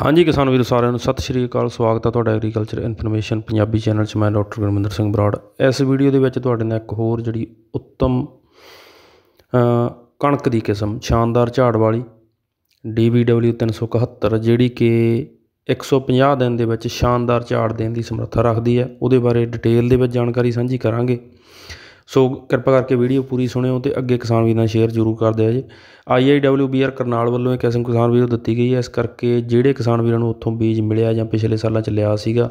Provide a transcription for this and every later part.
ਹਾਂਜੀ ਕਿਸਾਨ ਵੀਰੋ ਸਾਰਿਆਂ ਨੂੰ ਸਤਿ ਸ਼੍ਰੀ ਅਕਾਲ ਸਵਾਗਤ ਹੈ ਤੁਹਾਡਾ ਐਗਰੀਕਲਚਰ ਇਨਫੋਰਮੇਸ਼ਨ ਪੰਜਾਬੀ ਚੈਨਲ 'ਚ ਮੈਂ ਡਾਕਟਰ ਗੁਰਮਿੰਦਰ ਸਿੰਘ ਬਰਾੜ ਇਸ ਵੀਡੀਓ ਦੇ ਵਿੱਚ ਤੁਹਾਡੇ ਨਾਲ ਇੱਕ ਹੋਰ ਜਿਹੜੀ ਉੱਤਮ ਕਣਕ ਦੀ ਕਿਸਮ ਸ਼ਾਨਦਾਰ ਝਾੜ ਵਾਲੀ DBW 371 ਜਿਹੜੀ ਕਿ 150 ਦਿਨ ਦੇ ਵਿੱਚ ਸ਼ਾਨਦਾਰ ਝਾੜ ਦੇਣ ਦੀ ਸਮਰੱਥਾ ਰੱਖਦੀ ਹੈ ਉਹਦੇ ਬਾਰੇ ਡਿਟੇਲ ਦੇ ਵਿੱਚ ਜਾਣਕਾਰੀ ਸਾਂਝੀ ਕਰਾਂਗੇ ਸੋ ਕਿਰਪਾ ਕਰਕੇ ਵੀਡੀਓ ਪੂਰੀ ਸੁਣਿਓ ਤੇ ਅੱਗੇ ਕਿਸਾਨ ਵੀਰਾਂ ਨਾਲ ਸ਼ੇਅਰ ਜ਼ਰੂਰ ਕਰ ਦਿਆ ਜੀ ਆਈਆਈਡਬਲਯੂਬੀਆਰ ਕਰਨਾਲ ਵੱਲੋਂ ਇਹ ਕਿਸਮ ਕਿਸਾਨ ਵੀਰੋ ਦਿੱਤੀ ਗਈ ਹੈ ਇਸ ਕਰਕੇ ਜਿਹੜੇ ਕਿਸਾਨ ਵੀਰਾਂ ਨੂੰ ਉੱਥੋਂ ਬੀਜ ਮਿਲਿਆ ਜਾਂ ਪਿਛਲੇ ਸਾਲਾਂ ਚ ਲਿਆ ਸੀਗਾ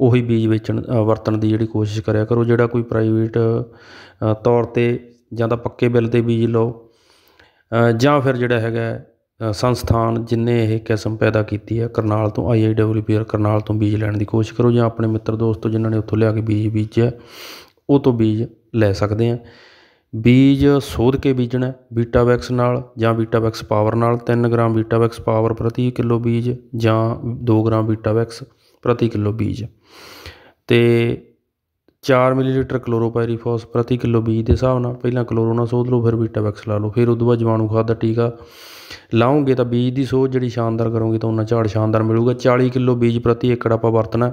ਉਹੀ ਬੀਜ ਵੇਚਣ ਵਰਤਣ ਦੀ ਜਿਹੜੀ ਕੋਸ਼ਿਸ਼ ਕਰਿਆ ਕਰੋ ਜਿਹੜਾ ਕੋਈ ਪ੍ਰਾਈਵੇਟ ਤੌਰ ਤੇ ਜਾਂ ਤਾਂ ਪੱਕੇ ਬਿੱਲ ਤੇ ਬੀਜ ਲਓ ਜਾਂ ਫਿਰ ਜਿਹੜਾ ਹੈਗਾ ਸੰਸਥਾਨ ਜਿਨਨੇ ਇਹ ਕਿਸਮ ਪੈਦਾ ਕੀਤੀ ਹੈ ਕਰਨਾਲ ਤੋਂ ਆਈਆਈਡਬਲਯੂਪੀਆਰ ਕਰਨਾਲ ਤੋਂ ਬੀਜ ਲੈਣ ਦੀ ਕੋਸ਼ਿਸ਼ ਕਰੋ ਜਾਂ ਆਪਣੇ ਮਿੱਤਰ ਦੋਸਤੋ ਜਿਨ੍ਹਾਂ ਨੇ ਉੱਥੋਂ ਲਿਆ ਕੇ ਬੀਜ ਬੀਜਿਆ ਉਹ ਤੋਂ ਬੀਜ ਲੈ ਸਕਦੇ ਆ ਬੀਜ ਸੋਧ ਕੇ ਬੀਜਣਾ ਬੀਟਾਵੈਕਸ ਨਾਲ ਜਾਂ ਬੀਟਾਵੈਕਸ ਪਾਵਰ ਨਾਲ 3 ਗ੍ਰਾਮ ਬੀਟਾਵੈਕਸ ਪਾਵਰ ਪ੍ਰਤੀ ਕਿਲੋ ਬੀਜ ਜਾਂ 2 ਗ੍ਰਾਮ ਬੀਟਾਵੈਕਸ ਪ੍ਰਤੀ ਕਿਲੋ ਬੀਜ ਤੇ 4 ਮਿਲੀਲੀਟਰ ਕਲੋਰੋਪਾਇਰੀਫੋਸ ਪ੍ਰਤੀ ਕਿਲੋ ਬੀਜ ਦੇ ਹਿਸਾਬ ਨਾਲ ਪਹਿਲਾਂ ਕਲੋਰੋਨਾ ਸੋਧ ਲਓ ਫਿਰ ਬੀਟਾਵੈਕਸ ਲਾ ਲਓ ਫਿਰ ਉਦੋਂ ਬਾਅਦ ਜਵਾਨੂ ਖਾਦ ਦਾ ਟੀਕਾ ਲਾਉਂਗੇ ਤਾਂ ਬੀਜ ਦੀ ਸੋਧ ਜਿਹੜੀ ਸ਼ਾਨਦਾਰ ਕਰੋਗੇ ਤਾਂ ਉਹਨਾਂ ਝਾੜ ਸ਼ਾਨਦਾਰ ਮਿਲੂਗਾ 40 ਕਿਲੋ ਬੀਜ ਪ੍ਰਤੀ ਏਕੜ ਆਪਾਂ ਵਰਤਣਾ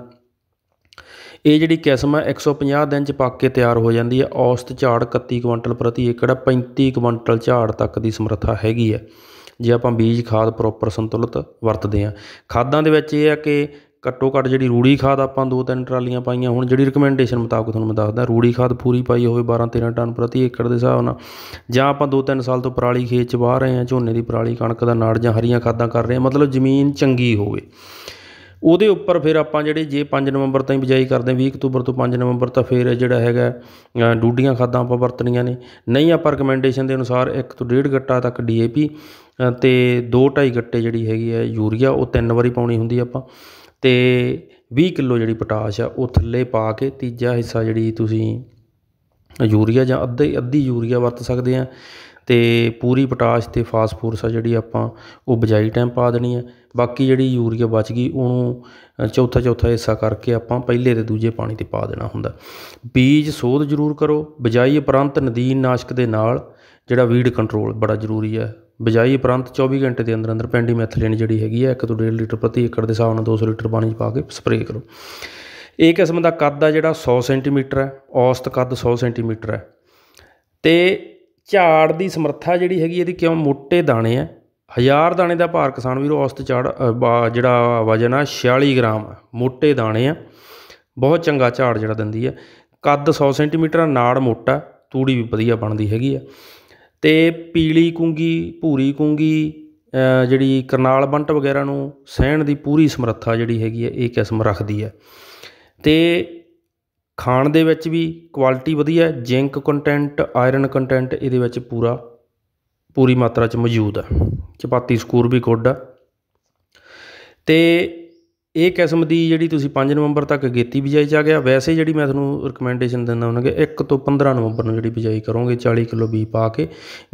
ਇਹ ਜਿਹੜੀ ਕਿਸਮ ਹੈ 150 ਦਿਨ 'ਚ ਪੱਕ ਕੇ ਤਿਆਰ ਹੋ ਜਾਂਦੀ ਹੈ ਔਸਤ ਝਾੜ 31 ਕੁਇੰਟਲ ਪ੍ਰਤੀ ਏਕੜ 35 ਕੁਇੰਟਲ ਝਾੜ ਤੱਕ ਦੀ ਸਮਰੱਥਾ ਹੈਗੀ ਹੈ ਜੇ ਆਪਾਂ ਬੀਜ ਖਾਦ ਪ੍ਰੋਪਰ ਸੰਤੁਲਿਤ ਵਰਤਦੇ ਆ ਖਾਦਾਂ ਦੇ ਵਿੱਚ ਇਹ ਆ ਕਿ ਘੱਟੋ ਘੱਟ ਜਿਹੜੀ ਰੂੜੀ ਖਾਦ ਆਪਾਂ ਦੋ ਤਿੰਨ ਟਰਾਲੀਆਂ ਪਾਈਆਂ ਹੁਣ ਜਿਹੜੀ ਰეკਮੈਂਡੇਸ਼ਨ ਮੁਤਾਬਕ ਤੁਹਾਨੂੰ ਮੈਂ ਦੱਸਦਾ ਰੂੜੀ ਖਾਦ ਪੂਰੀ ਪਾਈ ਹੋਵੇ 12 13 ਟਨ ਪ੍ਰਤੀ ਏਕੜ ਦੇ ਹਿਸਾਬ ਨਾਲ ਜਾਂ ਆਪਾਂ ਦੋ ਤਿੰਨ ਸਾਲ ਤੋਂ ਪਰਾਲੀ ਖੇਤ ਚ ਵਾਹ ਰਹੇ ਆ ਝੋਨੇ ਦੀ ਪਰਾਲੀ ਕਣਕ ਦਾ ਨਾੜ ਜਾਂ ਹਰੀਆਂ ਖਾਦਾਂ ਕਰ ਰਹੇ ਆ ਮਤਲਬ ਜ਼ਮੀਨ ਚੰਗੀ ਹੋਵੇ ਉਹਦੇ ਉੱਪਰ ਫਿਰ ਆਪਾਂ ਜਿਹੜੇ ਜੇ 5 ਨਵੰਬਰ ਤਾਈਂ ਬਿਜਾਈ ਕਰਦੇ 20 ਅਕਤੂਬਰ ਤੋਂ 5 ਨਵੰਬਰ ਤਾਂ ਫਿਰ ਜਿਹੜਾ ਹੈਗਾ ਡੂਡੀਆਂ ਖਾਦਾਂ ਆਪਾਂ ਵਰਤਣੀਆਂ ਨੇ ਨਹੀਂ ਆਪਾਂ ਰეკਮੈਂਡੇਸ਼ਨ ਦੇ ਅਨੁਸਾਰ 1 ਤੋਂ 1.5 ਗੱਟਾ ਤੱਕ ਡੀਏਪੀ ਤੇ 2.5 ਗੱਟੇ ਜਿਹੜੀ ਹੈਗੀ ਹੈ ਯੂਰੀਆ ਉਹ ਤਿੰਨ ਵਾਰੀ ਪਾਉਣੀ ਹੁੰਦੀ ਆਪਾਂ ਤੇ 20 ਕਿਲੋ ਜਿਹੜੀ ਪੋਟਾਸ਼ ਆ ਉਹ ਥੱਲੇ ਪਾ ਕੇ ਤੀਜਾ ਹਿੱਸਾ ਜਿਹੜੀ ਤੁਸੀਂ ਯੂਰੀਆ ਜਾਂ ਅੱਧੇ ਅੱਧੀ ਯੂਰੀਆ ਵਰਤ ਸਕਦੇ ਆ ਤੇ ਪੂਰੀ ਪੋਟਾਸ਼ ਤੇ ਫਾਸਫੋਰਸ ਆ ਜਿਹੜੀ ਆਪਾਂ ਉਹ ਬਜਾਈ ਟਾਈਮ ਪਾ ਦੇਣੀ ਹੈ ਬਾਕੀ ਜਿਹੜੀ ਯੂਰੀਆ ਬਚ ਗਈ ਉਹਨੂੰ ਚੌਥਾ ਚੌਥਾ ਹਿੱਸਾ ਕਰਕੇ ਆਪਾਂ ਪਹਿਲੇ ਤੇ ਦੂਜੇ ਪਾਣੀ 'ਤੇ ਪਾ ਦੇਣਾ ਹੁੰਦਾ ਬੀਜ ਸੋਧ ਜ਼ਰੂਰ ਕਰੋ ਬਜਾਈ ਉਪਰੰਤ ਨਦੀਨ ਨਾਸ਼ਕ ਦੇ ਨਾਲ ਜਿਹੜਾ ਵੀਡ ਕੰਟਰੋਲ ਬੜਾ ਜ਼ਰੂਰੀ ਹੈ ਬਜਾਈ ਉਪਰੰਤ 24 ਘੰਟੇ ਦੇ ਅੰਦਰ ਅੰਦਰ ਪੈਂਡੀ ਮੈਥਲੀਨ ਜਿਹੜੀ ਹੈਗੀ ਹੈ 1 ਤੋਂ 1.5 ਲੀਟਰ ਪ੍ਰਤੀ ਏਕੜ ਦੇ ਹਿਸਾਬ ਨਾਲ 200 ਲੀਟਰ ਪਾਣੀ ਪਾ ਕੇ ਸਪਰੇਅ ਕਰੋ ਇਹ ਕਿਸਮ ਦਾ ਕੱਦ ਆ ਜਿਹੜਾ 100 ਸੈਂਟੀਮੀਟਰ ਹੈ ਔਸਤ ਕੱਦ 100 ਸੈਂਟੀਮੀਟਰ ਹੈ ਤੇ ਝਾੜ ਦੀ ਸਮਰੱਥਾ ਜਿਹੜੀ ਹੈਗੀ ਇਹਦੀ ਕਿਉਂ ਮੋٹے ਦਾਣੇ ਆ ਹਜ਼ਾਰ ਦਾਣੇ ਦਾ ਭਾਰ ਕਿਸਾਨ ਵੀਰੋ ਔਸਤ ਝਾੜ ਜਿਹੜਾ ਵਜਨ ਆ 46 ਗ੍ਰਾਮ ਮੋਟੇ ਮੋٹے ਦਾਣੇ ਆ ਬਹੁਤ ਚੰਗਾ ਝਾੜ ਜਿਹੜਾ ਦਿੰਦੀ ਆ ਕੱਦ 100 ਸੈਂਟੀਮੀਟਰ ਨਾੜ ਮੋਟਾ ਤੂੜੀ ਵੀ ਵਧੀਆ ਬਣਦੀ ਹੈਗੀ ਆ ਤੇ ਪੀਲੀ ਕੁੰਗੀ ਭੂਰੀ ਕੁੰਗੀ ਜਿਹੜੀ ਕਰਨਾਲ ਬੰਟ ਵਗੈਰਾ ਨੂੰ ਸਹਿਣ ਦੀ ਪੂਰੀ ਸਮਰੱਥਾ ਜਿਹੜੀ ਹੈਗੀ ਹੈ ਇਹ ਕਿਸਮ ਰੱਖਦੀ ਹੈ ਤੇ ਖਾਣ ਦੇ ਵਿੱਚ ਵੀ ਕੁਆਲਿਟੀ ਵਧੀਆ ਜਿੰਕ ਕੰਟੈਂਟ ਆਇਰਨ ਕੰਟੈਂਟ ਇਹਦੇ ਵਿੱਚ ਪੂਰਾ ਪੂਰੀ ਮਾਤਰਾ 'ਚ ਮੌਜੂਦ ਹੈ ਚਪਾਤੀ ਸਕੂਰ ਵੀ ਗੁੱਡ ਆ ਤੇ ਇਹ ਕਿਸਮ ਦੀ ਜਿਹੜੀ ਤੁਸੀਂ 5 ਨਵੰਬਰ ਤੱਕ ਗੇਤੀ ਬਿਜਾਈ ਚ ਆ ਗਿਆ ਵੈਸੇ ਜਿਹੜੀ ਮੈਂ ਤੁਹਾਨੂੰ ਰეკਮੈਂਡੇਸ਼ਨ ਦਿੰਦਾ ਉਹਨਾਂ ਕਿ 1 ਤੋਂ 15 ਨਵੰਬਰ ਨੂੰ ਜਿਹੜੀ ਬਿਜਾਈ ਕਰੋਗੇ 40 ਕਿਲੋ ਬੀ ਪਾ ਕੇ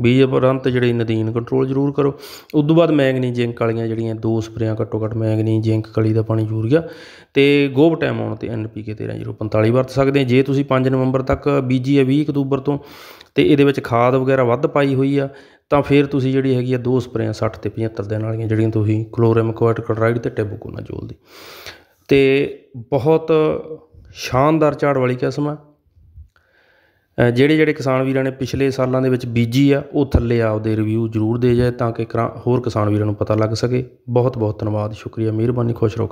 ਬੀਜ ਉਪਰੰਤ ਜਿਹੜੀ ਨਦੀਨ ਕੰਟਰੋਲ ਜ਼ਰੂਰ ਕਰੋ ਉਸ ਤੋਂ ਬਾਅਦ ਮੈਗਨੀ ਜ਼ਿੰਕ ਵਾਲੀਆਂ ਜਿਹੜੀਆਂ ਦੋ ਸਪਰੇਆਂ ਘੱਟੋ ਘੱਟ ਮੈਗਨੀ ਜ਼ਿੰਕ ਕਲੀ ਦਾ ਪਾਣੀ ਯੂਰੀਆ ਤੇ ਗੋਬ ਟਾਈਮ ਆਉਣ ਤੇ ਐਨਪੀਕੇ 13045 ਵਰਤ ਸਕਦੇ ਜੇ ਤੁਸੀਂ 5 ਨਵੰਬਰ ਤੱਕ ਬੀਜੀ ਹੈ 20 ਅਕਤੂਬਰ ਤੋਂ ਤੇ ਇਹਦੇ ਵਿੱਚ ਖਾਦ ਵਗੈਰਾ ਵੱਧ ਪਾਈ ਹੋਈ ਆ ਤਾਂ ਫਿਰ ਤੁਸੀਂ ਜਿਹੜੀ ਹੈਗੀ ਆ ਦੋ ਸਪਰੇਆਂ 60 ਤੇ 75 ਦਿਨ ਵਾਲੀਆਂ ਜਿਹੜੀਆਂ ਤੁਸੀਂ ਕਲੋਰੇਮਕੋਇਟ ਕਲਰਾਈਡ ਤੇ ਟੈਬੂਕੋਨਾਜੋਲ ਦੀ ਤੇ ਬਹੁਤ ਸ਼ਾਨਦਾਰ ਝਾੜ ਵਾਲੀ ਕਿਸਮ ਆ ਜਿਹੜੇ ਜਿਹੜੇ ਕਿਸਾਨ ਵੀਰਾਂ ਨੇ ਪਿਛਲੇ ਸਾਲਾਂ ਦੇ ਵਿੱਚ ਬੀਜੀ ਆ ਉਹ ਥੱਲੇ ਆਪਦੇ ਰਿਵਿਊ ਜ਼ਰੂਰ ਦੇ ਜਾਏ ਤਾਂ ਕਿ ਹੋਰ ਕਿਸਾਨ ਵੀਰਾਂ ਨੂੰ ਪਤਾ ਲੱਗ ਸਕੇ ਬਹੁਤ ਬਹੁਤ ਧੰਨਵਾਦ ਸ਼ੁਕਰੀਆ ਮਿਹਰਬਾਨੀ ਖੁਸ਼ ਰਹੋ